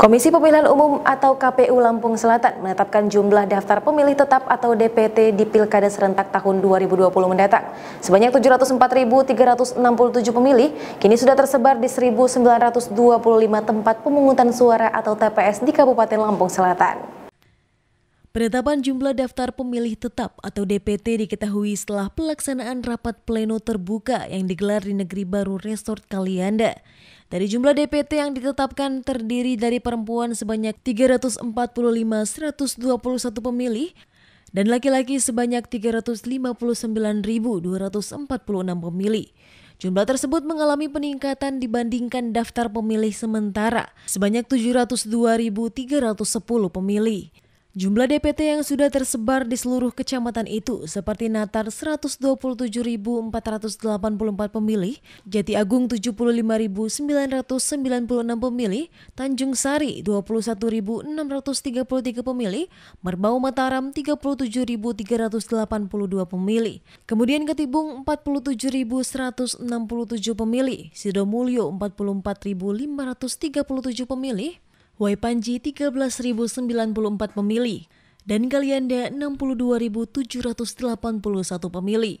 Komisi Pemilihan Umum atau KPU Lampung Selatan menetapkan jumlah daftar pemilih tetap atau DPT di Pilkada serentak tahun 2020 mendatang. Sebanyak 704.367 pemilih kini sudah tersebar di 1.925 tempat pemungutan suara atau TPS di Kabupaten Lampung Selatan. Penetapan jumlah daftar pemilih tetap atau DPT diketahui setelah pelaksanaan rapat pleno terbuka yang digelar di Negeri Baru Resort Kalianda. Dari jumlah DPT yang ditetapkan terdiri dari perempuan sebanyak 345.121 pemilih dan laki-laki sebanyak 359.246 pemilih. Jumlah tersebut mengalami peningkatan dibandingkan daftar pemilih sementara sebanyak 702.310 pemilih. Jumlah DPT yang sudah tersebar di seluruh kecamatan itu seperti Natar 127.484 pemilih, Jati Agung 75.996 pemilih, Tanjung Sari 21.633 pemilih, Merbau Mataram 37.382 pemilih, kemudian Ketibung 47.167 pemilih, Sidomulyo 44.537 pemilih, Wai puluh 13.094 pemilih dan Kalianda 62.781 pemilih.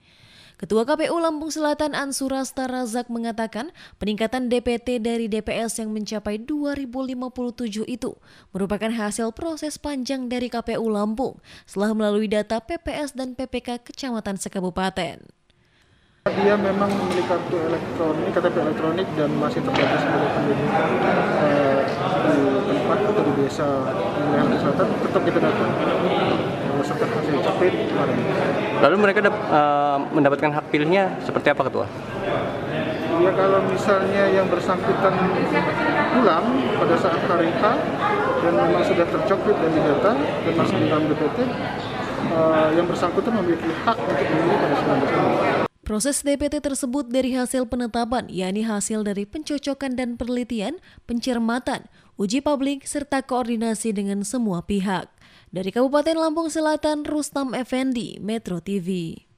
Ketua KPU Lampung Selatan Ansura Starazak mengatakan peningkatan DPT dari DPS yang mencapai 2057 itu merupakan hasil proses panjang dari KPU Lampung setelah melalui data PPS dan PPK Kecamatan Sekabupaten. Dia memang memiliki kartu elektronik, KTP elektronik dan masih terbatas sebagai pendidikan eh, di tempat atau di desa wilayah selatan tetap kita datang sempat hasil capit kemarin. Lalu mereka dap- uh, mendapatkan hak pilihnya seperti apa ketua? Ya kalau misalnya yang bersangkutan pulang pada saat hari dan memang sudah tercoklit dan data dan masuk di dalam DPT, uh, eh, yang bersangkutan memiliki hak untuk memilih pada 19 Mei. Proses DPT tersebut dari hasil penetapan, yakni hasil dari pencocokan dan penelitian, pencermatan, uji publik, serta koordinasi dengan semua pihak. Dari Kabupaten Lampung Selatan, Rustam Effendi, Metro TV.